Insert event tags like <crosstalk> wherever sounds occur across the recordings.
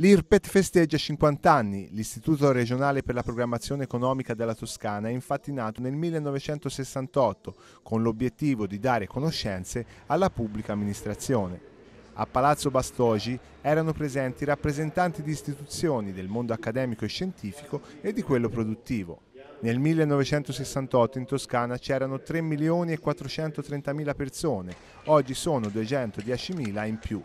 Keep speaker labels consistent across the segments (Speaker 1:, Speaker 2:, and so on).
Speaker 1: L'IRPET festeggia 50 anni. L'Istituto regionale per la programmazione economica della Toscana è infatti nato nel 1968 con l'obiettivo di dare conoscenze alla pubblica amministrazione. A Palazzo Bastogi erano presenti rappresentanti di istituzioni del mondo accademico e scientifico e di quello produttivo. Nel 1968 in Toscana c'erano 3 milioni e 430 mila persone, oggi sono 210 mila in più.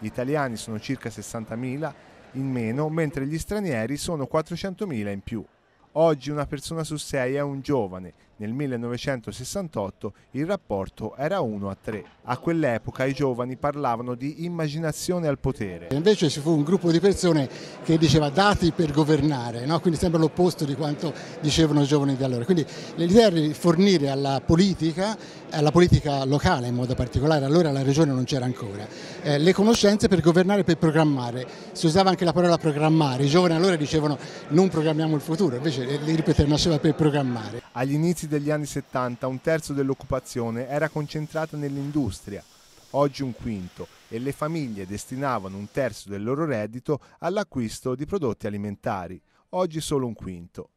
Speaker 1: Gli italiani sono circa 60 mila, in meno, mentre gli stranieri sono 400.000 in più. Oggi una persona su sei è un giovane, nel 1968 il rapporto era 1 a 3. A quell'epoca i giovani parlavano di immaginazione al potere.
Speaker 2: Invece ci fu un gruppo di persone che diceva dati per governare, no? quindi sembra l'opposto di quanto dicevano i giovani di allora. Quindi l'idea di fornire alla politica, alla politica locale in modo particolare, allora la regione non c'era ancora, eh, le conoscenze per governare e per programmare. Si usava anche la parola programmare, i giovani allora dicevano non programmiamo il futuro, invece l'IRPETER nasceva per programmare. Agli inizi inizi degli anni 70 un terzo
Speaker 1: dell'occupazione
Speaker 2: era concentrata
Speaker 1: nell'industria, oggi un quinto, e le famiglie destinavano un terzo del loro reddito all'acquisto di prodotti alimentari, oggi solo un quinto.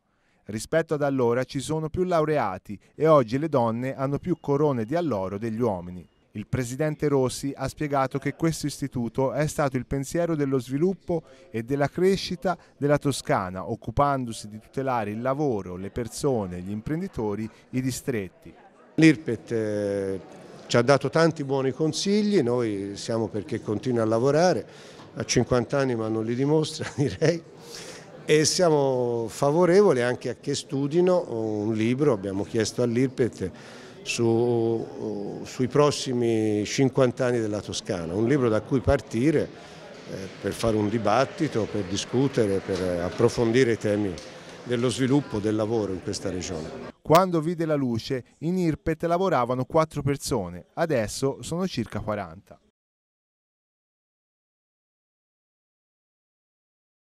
Speaker 1: Rispetto ad allora ci sono più laureati e oggi le donne hanno più corone di alloro degli uomini. Il presidente Rossi ha spiegato che questo istituto è stato il pensiero dello sviluppo e della crescita della Toscana, occupandosi di tutelare il lavoro,
Speaker 3: le persone, gli imprenditori, i distretti. L'IRPET eh, ci ha dato tanti buoni consigli, noi siamo perché continua a lavorare, a 50 anni ma non li dimostra <laughs> direi, e siamo favorevoli anche a che studino un libro, abbiamo chiesto all'IRPET su, sui prossimi 50 anni della Toscana, un libro da cui partire eh, per fare un dibattito, per discutere, per approfondire i temi dello sviluppo del lavoro in questa regione.
Speaker 1: Quando vide la luce, in Irpet lavoravano quattro persone, adesso sono circa 40.